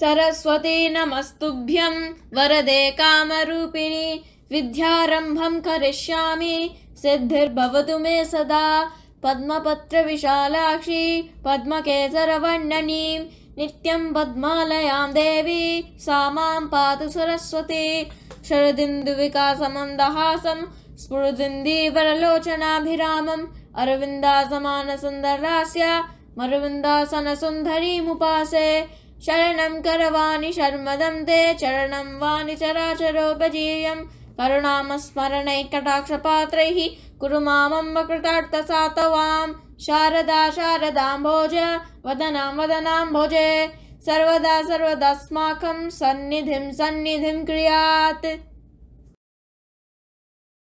सरस्वती नमस्तुभ्यं वरदे कामरूपिणि विद्यारम्भं करिष्यामि सिद्धिर्भवतु मे सदा पद्मपत्रविशालाक्षी पद्मकेसरवर्णनीं नित्यं पद्मालयां देवी सा मां पातु सरस्वती शरदिन्दुविकासमन्दहासं स्फुरदिन्दीवरलोचनाभिरामम् अरविन्दासमानसुन्दरास्य मरविन्दासनसुन्दरीमुपासे शरण करवाणी शर्मदं ते चरण चरणं वाणि चराचरोपजीयं करुणामस्मरणैकटाक्षपात्रैः कुरु मामम्ब कृतार्थसातवां शारदा शारदाम्भोज वदनां वदनाम्भोजे सर्वदा सर्वदास्माकं सन्निधिं सन्निधिं क्रियात्